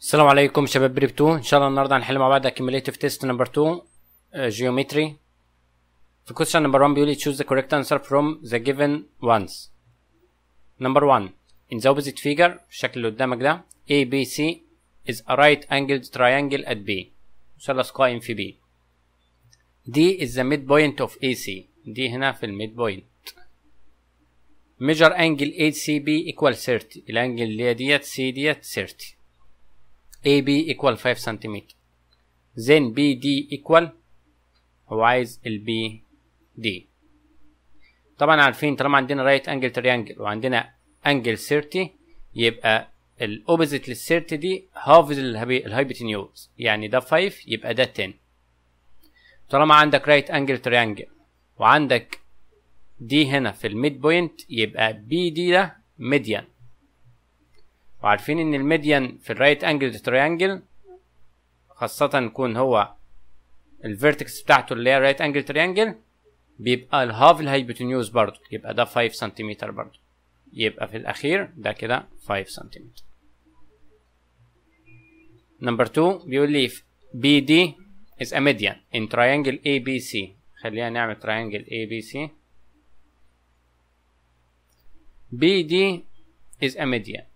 السلام عليكم شباب بريب 2 ان شاء الله النهارده هنحل مع بعض accumulative تيست نمبر 2 جيومتري في question number 1 بيقول لي choose the correct answer from the given ones number 1 in the opposite figure الشكل اللي قدامك ده A B C is a right angled triangle at B مثلث قائم في B D is the midpoint of AC D هنا في الميد بوينت measure angle ACB equal 30 الانجل اللي هي ديت C ديت 30 AB equal 5 سنتيمتر then BD equal هو عايز ال BD طبعا عارفين طالما عندنا right angle triangle وعندنا angle 30 يبقى الاوبزيت لل 30 دي هاف الهايبوتنيوز يعني ده 5 يبقى ده 10 طالما عندك right angle triangle وعندك دي هنا في الميد بوينت يبقى بي دي ده ميديان وعارفين ان الميديان في الرايت انجل تريانجل خاصة يكون هو الفيرتكس بتاعته اللي هي الرايت انجل تريانجل بيبقى الهاف الهايبوتنيوز برضو يبقى ده 5 سنتيمتر برضو يبقى في الاخير ده كده 5 سنتيمتر نمبر 2 بيقول لي بي دي is a median in triangle ABC خلينا نعمل triangle ABC BD is a median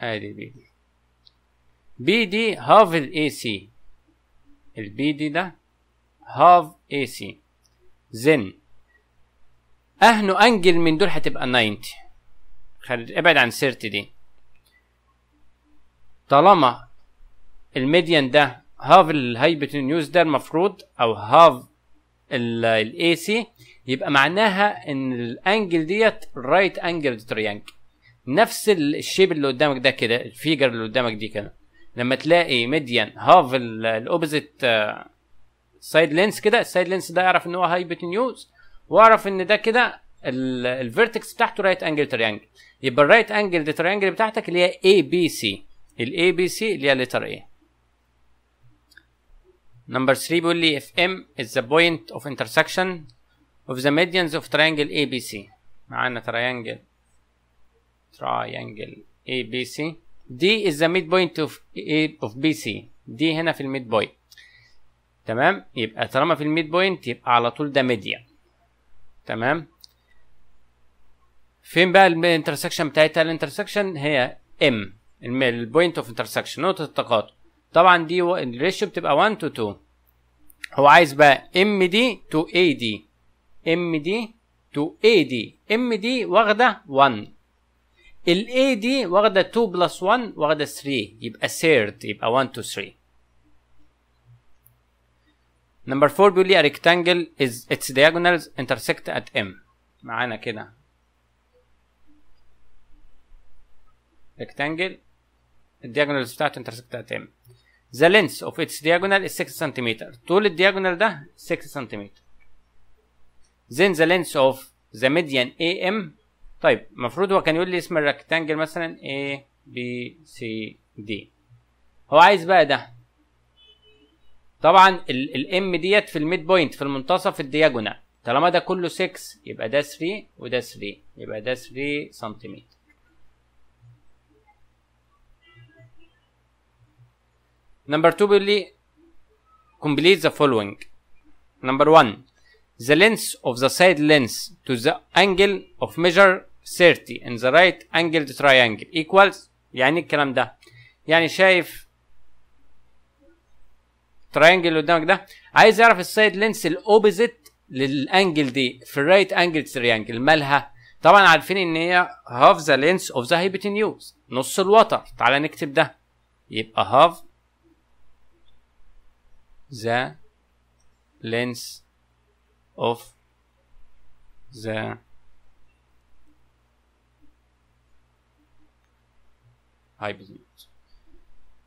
ادي بي دي بي دي هاف الاي سي البي دي ده هاف اي سي زن اهنو انجل من دول هتبقى 90 خل... ابعد عن سيرت دي طالما الميديان ده هاف الهايبوتنيوز ده المفروض او هاف الاي سي يبقى معناها ان الانجل ديت رايت انجل تريانجل نفس الشيب اللي قدامك ده كده الفيجر اللي قدامك دي كده لما تلاقي ميديان هاف الاوبزيت سايد لينس كده السايد لينس ده اعرف ان هو هاي هايبوتنيوز واعرف ان ده كده الفيرتكس بتاعته رايت انجل تريانجل يبقى الرايت انجل تريانجل بتاعتك اللي هي اي بي سي الاي بي سي اللي هي لتر اي نمبر 3 بيقول لي اف ام از ذا بوينت اوف انترسكشن اوف ذا ميديانز اوف تريانجل اي بي سي معانا تريانجل تراينجل اي بي سي دي از ذا ميد بوينت اوف اي اوف بي سي دي هنا في الميد بوينت تمام يبقى طالما في الميد بوينت يبقى على طول ده ميديا تمام فين بقى الانترسكشن بتاعتها الانترسكشن هي ام البوينت اوف انترسكشن نقطه التقاطع طبعا دي الريشيو بتبقى 1 تو 2 هو عايز بقى ام دي تو اي دي ام دي تو اي دي ام دي واخده 1 الاي دي واخده 2 بلس 1 واخده 3 يبقى سيرد يبقى 1 2 3 نمبر 4 بيقول لي a rectangle is its diagonals intersect at M معانا كده rectangle الدياجونالز بتاعته intersect at M the length of its diagonal is 6 سنتيمتر طول الدياجونال ده 6 سنتيمتر then the length of the median AM طيب المفروض هو كان يقول لي اسم الركتانجل مثلا A B C D هو عايز بقى ده طبعا الام ديت في الميد بوينت في المنتصف الدياجونال طالما ده كله 6 يبقى ده 3 وده 3 يبقى ده 3 سنتيمتر نمبر 2 بيقول لي complete the following نمبر 1 the length of the side length to the angle of measure 30 in the right angled triangle equals يعني الكلام ده يعني شايف تراينجل اللي قدامك ده عايز يعرف السايد لينس الاوبزيت للانجل دي في الرايت انجل تريانجل مالها طبعا عارفين ان هي هاف ذا لينس اوف ذا هايبوتنيوز نص الوتر تعالى نكتب ده يبقى هاف ذا لينس of the hypotenuse.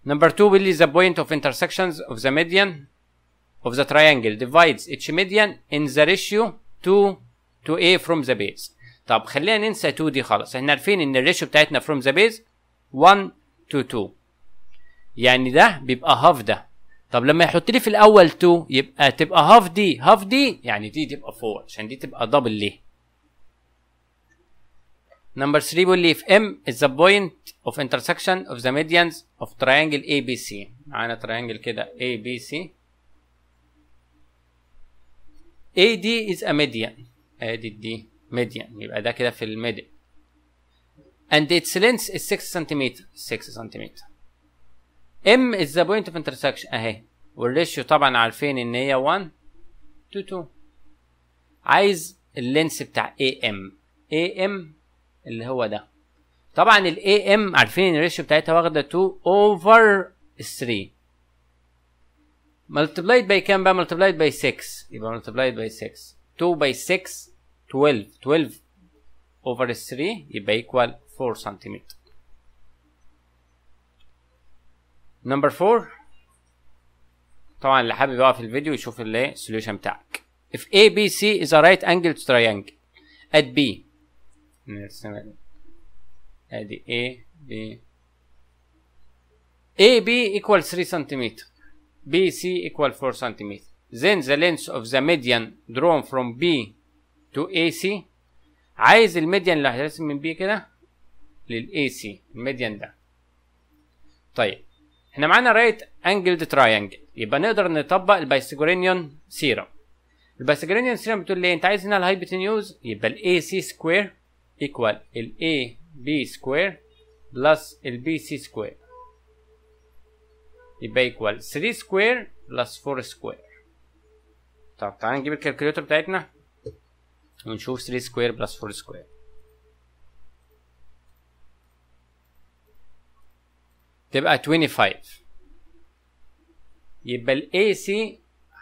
Number two will be the point of intersections of the median of the triangle divides each median in the ratio 2 to A from the base. طب خلينا ننسى 2 دي خلاص احنا عارفين ان الريشيو بتاعتنا from the base 1 to 2 يعني ده بيبقى half ده طب لما يحط لي في الاول 2 يبقى تبقى هاف دي هاف دي يعني دي تبقى 4 عشان دي تبقى دبل ليه نمبر 3 بيقول لي if m is the point of intersection of the medians of triangle ABC معانا تراينجل كده ABC AD is a median ادي دي median يبقى ده كده في الميدل and its length is 6 سنتيمتر 6 سنتيمتر ام از ذا بوينت اوف انترسكشن اهي والريشيو طبعا عارفين ان هي 1 تو 2 عايز اللينس بتاع اي ام اي ام اللي هو ده طبعا الاي ام عارفين ان الريشيو بتاعتها واخده 2 اوفر 3 ملتبلايد باي كام بقى ملتبلايد باي 6 يبقى ملتبلايد باي 6 2 باي 6 12 12 اوفر 3 يبقى ايكوال 4 سنتيمتر نمبر 4 طبعا اللي حابب يقف الفيديو يشوف الايه السوليوشن بتاعك if ABC is a right angle to triangle at B ادي A B AB equal 3 cm BC equal 4 cm then the length of the median drawn from B to AC عايز الميديان اللي هترسم من B كده لل AC الميديان ده طيب احنا معانا رايت انجلد تراينجل يبقى نقدر نطبق البايثاغورينيون سيرم البايثاغورينيون سيرم بتقول لي انت عايز هنا الهايبوتينيوز يبقى ال AC سكوير ايكوال ال AB سكوير بلس ال BC سكوير يبقى ايكوال 3 سكوير بلس 4 سكوير طب تعالى نجيب الكالكوليتر بتاعتنا ونشوف 3 سكوير بلس 4 سكوير تبقى 25 يبقى الـ AC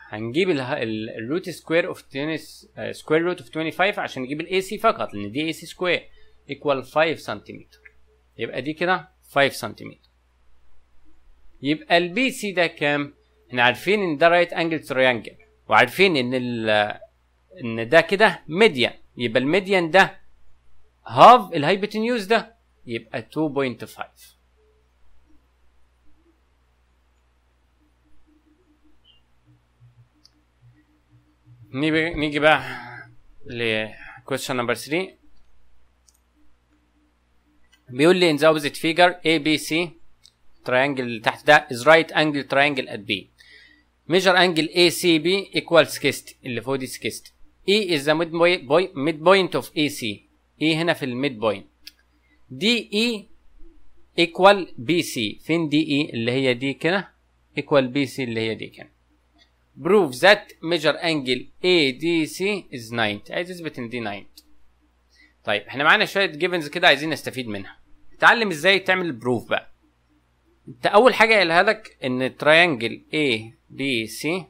هنجيب square سكوير اوف سكوير روت اوف 25 عشان نجيب الـ AC فقط لان دي AC square سكوير 5 سنتيمتر يبقى دي كده 5 سنتيمتر يبقى الـ BC ده كام؟ احنا عارفين ان ده رايت انجل تريانجل وعارفين ان ال ان ده كده ميديان يبقى الميديان ده هاف الهايبوتنيوز ده يبقى 2.5 نيجي نيجي بقى ل question number 3 بيقول لي in the opposite figure ABC triangle اللي تحت ده is right angle triangle at B measure angle ACB equals 60 اللي فوق دي 60 E is the midpoint of AC E هنا في الميد بوينت DE equal BC فين DE اللي هي دي كده equal BC اللي هي دي كده ميجر that measure angle ADC is 90 عايز يثبت ان دي 90 طيب احنا معانا شويه جيفنز كده عايزين نستفيد منها اتعلم ازاي تعمل بروف بقى انت اول حاجه قايلها لك ان بي ABC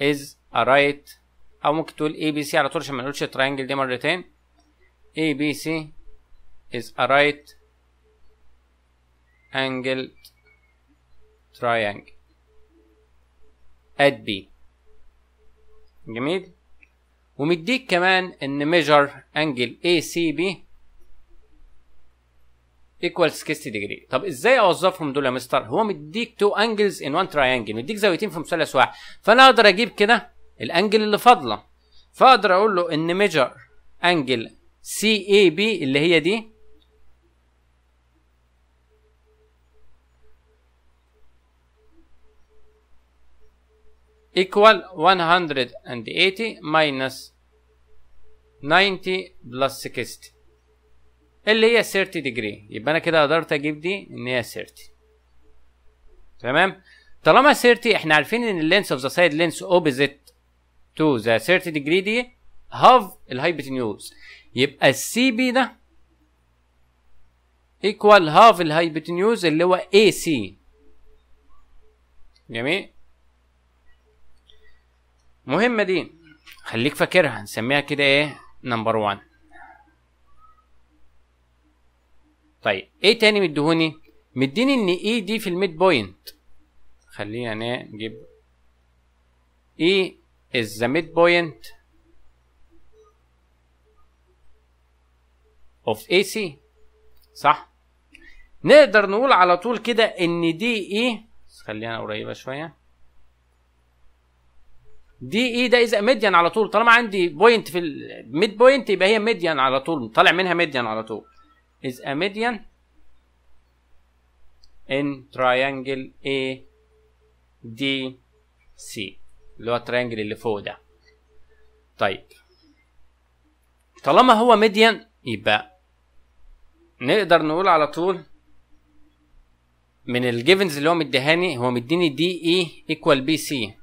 is a right او ممكن تقول ABC على طول عشان ما نقولش تراينجل دي مرتين ABC is a right angled triangle at B جميل ومديك كمان ان measure سي ACB equals 60 ديجري طب ازاي اوظفهم دول يا مستر هو مديك تو انجلز ان وان تراينجل مديك زاويتين في مثلث واحد فانا اقدر اجيب كده الانجل اللي فاضله فاقدر اقول له ان ميجر انجل سي اي بي اللي هي دي equal 180 minus 90 plus 60 اللي هي 30 degree يبقى انا كده قدرت اجيب دي ان هي 30 تمام طالما 30 احنا عارفين ان اللينس اوف ذا سايد لينس opposite تو ذا 30 degree دي هاف الهايبوتنيوز يبقى السي بي ده ايكوال هاف الهايبوتنيوز اللي هو اي سي جميل مهمة دي خليك فاكرها نسميها كده ايه نمبر 1 طيب ايه تاني مديهوني مديني ان اي e دي في الميد بوينت خلينا يعني إيه، نجيب اي از ذا ميد بوينت اوف اي سي صح نقدر نقول على طول كده ان دي اي e، خلينا قريبه شويه دي اي ده اذا ميديان على طول طالما عندي بوينت في الميد بوينت يبقى هي ميديان على طول طالع منها ميديان على طول از ا ميديان ان تريانجل اي دي سي اللي هو التريانجل اللي فوق ده طيب طالما هو ميديان يبقى نقدر نقول على طول من الجيفنز اللي هو مديهاني هو مديني دي اي ايكوال بي سي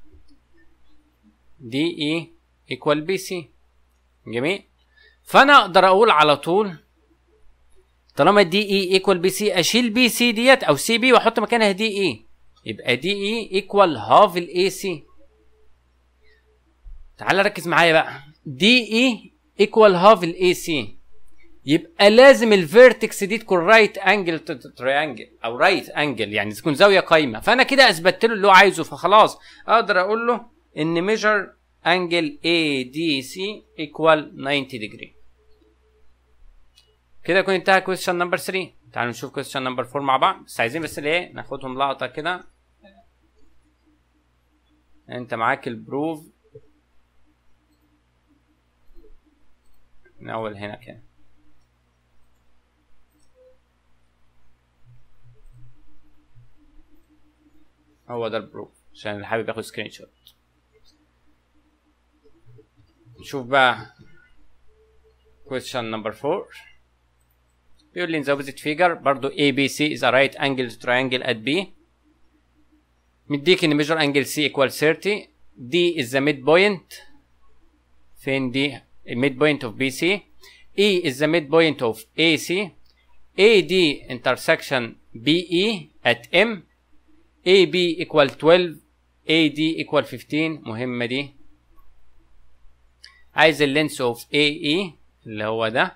دي اي ايكوال بي سي جميل فانا اقدر اقول على طول طالما دي اي ايكوال بي سي اشيل بي سي ديت او سي بي واحط مكانها دي اي e. يبقى دي اي ايكوال هاف الاي سي تعال ركز معايا بقى دي اي ايكوال هاف الاي سي يبقى لازم الفيرتكس دي تكون رايت انجل تريانجل او رايت انجل يعني تكون زاويه قايمه فانا كده اثبت له اللي هو عايزه فخلاص اقدر اقول له ان measure angle ADC equal 90 ديجري كده يكون انتهى كويستشن نمبر 3 تعالوا نشوف كويستشن نمبر 4 مع بعض بس عايزين بس الايه ناخدهم لقطه كده انت معاك البروف من اول هنا كده هو ده البروف عشان اللي حابب ياخد سكرين شوت نشوف بقى question number four بيقول لي in the opposite figure برضو ABC is a right angle to triangle at B مديك ان measure angle C equal 30 D is the midpoint فين D midpoint of BC E is the midpoint of AC AD intersection BE at M AB equal 12 AD equal 15 مهمة دي عايز اللينس اوف اي اي e اللي هو ده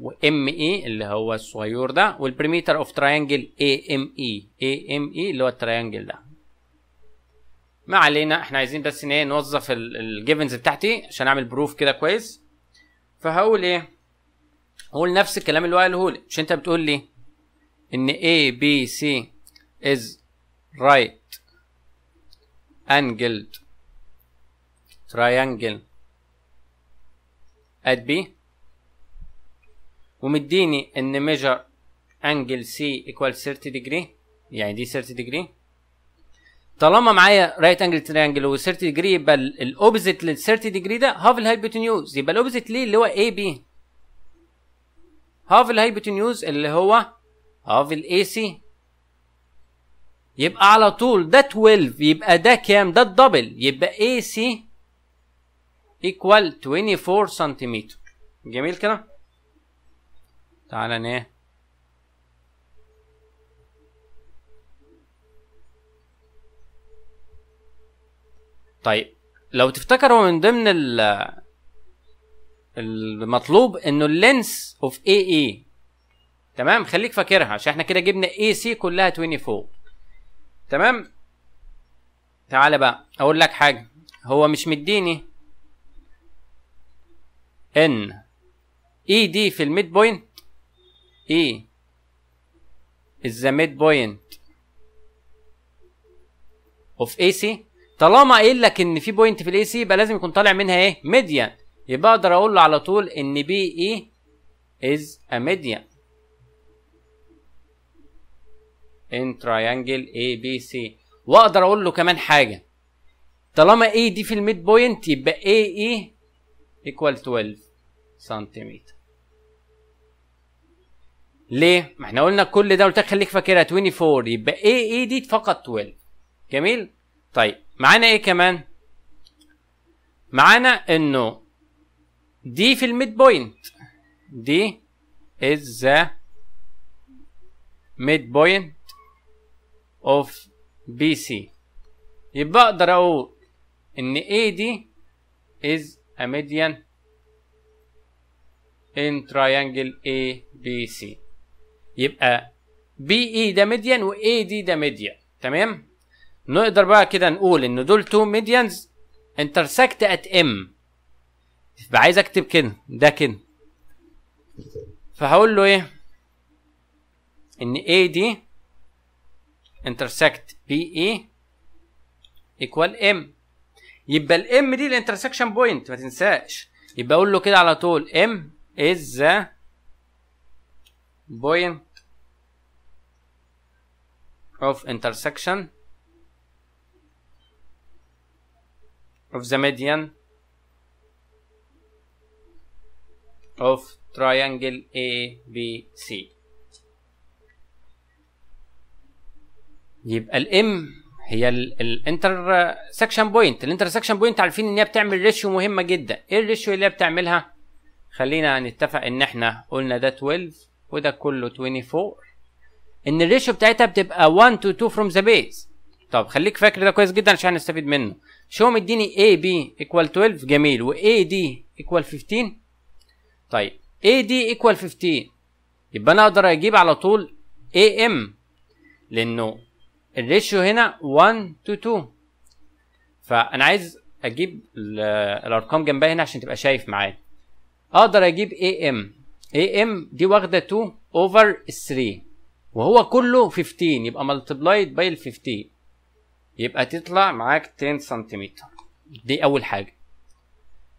وام اي e اللي هو الصغير ده والبريميتر اوف تراينجل اي ام اي اي ام اي اللي هو التراينجل ده ما علينا احنا عايزين بس ان ايه نوظف الجيفنز بتاعتي عشان اعمل بروف كده كويس فهقول ايه هقول نفس الكلام اللي هو قاله لي مش انت بتقول لي ان اي بي سي از رايت انجلد تراينجل at B ومديني ان ميجر انجل سي ايكوال 30 ديجري يعني دي 30 ديجري طالما معايا رايت انجل تريانجل و 30 ديجري يبقى الاوبزيت لل 30 ديجري ده هاف الهايبوتنيوز يبقى الاوبزيت ليه اللي هو اي بي هاف الهايبوتنيوز اللي هو هاف الاي سي يبقى على طول ده 12 يبقى ده كام ده الدبل يبقى اي سي equal 24 سنتيمتر جميل كده تعالى نيه طيب لو تفتكروا من ضمن ال المطلوب انه اللينس اوف اي اي تمام خليك فاكرها عشان احنا كده جبنا اي سي كلها 24 تمام تعالى بقى اقول لك حاجه هو مش مديني ان اي e دي في الميد بوينت اي از ميد بوينت اوف اي سي طالما قايل لك ان في بوينت في الاي سي يبقى لازم يكون طالع منها ايه ميديان يبقى اقدر اقول له على طول ان بي اي از ا ميديان ان تريانجل اي بي سي واقدر اقول له كمان حاجه طالما اي دي في الميد بوينت يبقى اي اي ايكوال 12 سنتيمتر ليه؟ ما احنا قلنا كل ده قلت خليك فاكرها 24 يبقى ايه ايه دي فقط 12 جميل؟ طيب معانا ايه كمان؟ معانا انه دي في الميد بوينت دي is the بوينت اوف of BC يبقى اقدر اقول ان اي دي is a median in triangle ABC يبقى BE ده ميديان و AD ده ميديان تمام نقدر بقى كده نقول ان دول تو ميديانز انترسكت ات ام عايز اكتب كده ده كده فهقول له ايه ان AD دي BE ايكوال M يبقى الام دي الانترسكشن بوينت ما تنساش يبقى اقول له كده على طول M is the point of intersection of the median of triangle ABC يبقى الام هي point، بوينت intersection بوينت عارفين ان هي بتعمل ريشيو مهمه جدا ايه الريشيو اللي هي بتعملها خلينا نتفق ان احنا قلنا ده 12 وده كله 24 ان الريشيو بتاعتها بتبقى 1 to 2 فروم ذا بيز طب خليك فاكر ده كويس جدا عشان نستفيد منه شو مديني AB equal 12 جميل و AD equal 15 طيب AD equal 15 يبقى انا اقدر اجيب على طول AM لانه الريشيو هنا 1 to 2 فانا عايز اجيب الارقام جنبها هنا عشان تبقى شايف معايا آه، اقدر اجيب اي ام اي ام دي واخده 2 اوفر 3 وهو كله 15 يبقى ملتبلايد باي ال 15 يبقى تطلع معاك 10 سنتيمتر دي اول حاجه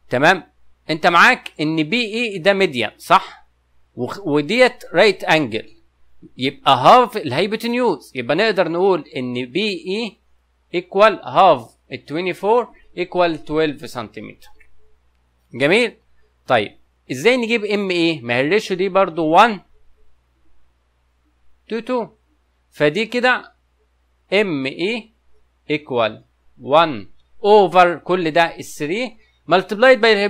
تمام انت معاك ان بي اي e ده ميديا صح وديت رايت انجل يبقى هاف الهايبوتنيوز يبقى نقدر نقول ان بي اي ايكوال هاف ال 24 ايكوال 12 سنتيمتر جميل طيب ازاي نجيب ام ايه ما هي الريشيو دي برضو 1 تو 2 فدي كده ام ايه ايكوال 1 اوفر كل ده ال 3 ملتبلايد باي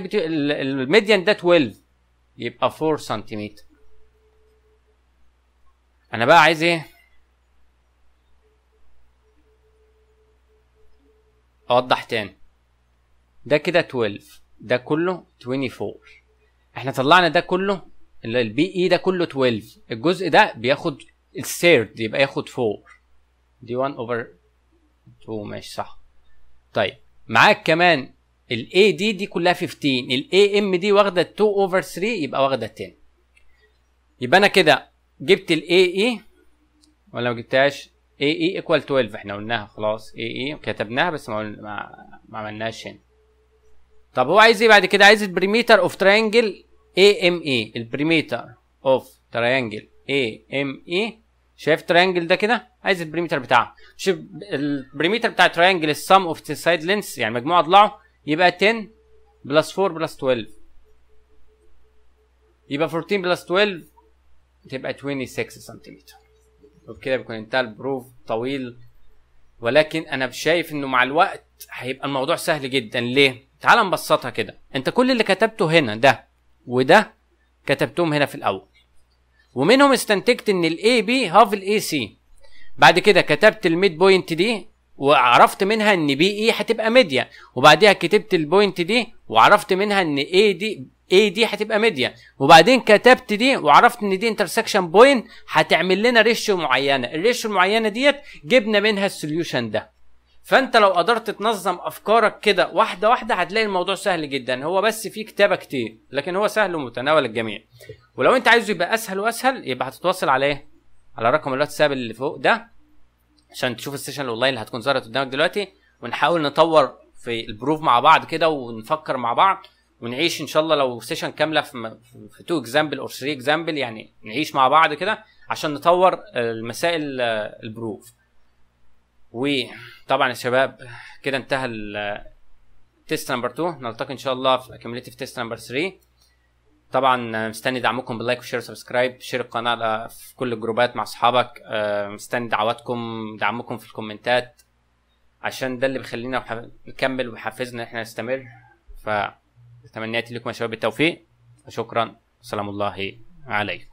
الميديان ده 12 يبقى 4 سنتيمتر انا بقى عايز ايه اوضح تاني ده كده 12 ده كله 24 احنا طلعنا ده كله البي اي e ده كله 12 الجزء ده بياخد الثيرد يبقى ياخد 4 دي 1 اوفر 2 ماشي صح طيب معاك كمان الاي دي دي كلها 15 الاي ام دي واخده 2 اوفر 3 يبقى واخده 10 يبقى انا كده جبت الاي اي e، ولا ما جبتهاش اي اي ايكوال 12 احنا قلناها خلاص اي اي e كتبناها بس ما ما عملناهاش هنا طب هو عايز ايه بعد كده عايز البريميتر اوف ترينجل AMA البريميتر اوف تريانجل AMA شايف التريانجل ده كده عايز البريميتر بتاعه شوف البريميتر بتاع التريانجل السم اوف سايد لينس يعني مجموع اضلاعه يبقى 10 بلس 4 بلس 12 يبقى 14 بلس 12 تبقى 26 سنتيمتر وبكده بيكون انتهى البروف طويل ولكن انا شايف انه مع الوقت هيبقى الموضوع سهل جدا ليه تعال نبسطها كده انت كل اللي كتبته هنا ده وده كتبتهم هنا في الاول ومنهم استنتجت ان الاي بي هاف الاي سي بعد كده كتبت الميد بوينت دي وعرفت منها ان بي اي e هتبقى ميديا وبعديها كتبت البوينت دي وعرفت منها ان اي دي اي دي هتبقى ميديا وبعدين كتبت دي وعرفت ان دي انترسكشن بوينت هتعمل لنا ريشيو معينه الريشيو المعينه ديت جبنا منها السوليوشن ده فانت لو قدرت تنظم افكارك كده واحده واحده هتلاقي الموضوع سهل جدا هو بس فيه كتابه كتير لكن هو سهل ومتناول الجميع ولو انت عايزه يبقى اسهل واسهل يبقى هتتواصل على ايه على رقم الواتساب اللي فوق ده عشان تشوف السيشن الاونلاين اللي هتكون ظهرت قدامك دلوقتي ونحاول نطور في البروف مع بعض كده ونفكر مع بعض ونعيش ان شاء الله لو سيشن كامله في, في تو اكزامبل او 3 اكزامبل يعني نعيش مع بعض كده عشان نطور المسائل آه، البروف وطبعا يا شباب كده انتهى التست نمبر 2 نلتقي ان شاء الله في كيميوليتيف تيست نمبر 3 طبعا مستني دعمكم باللايك وشير وسبسكرايب شير القناه في كل الجروبات مع اصحابك آه، مستني دعواتكم دعمكم في الكومنتات عشان ده اللي بيخلينا نكمل ويحفزنا ان احنا نستمر فتمنياتي لكم يا شباب بالتوفيق وشكرا سلام الله عليكم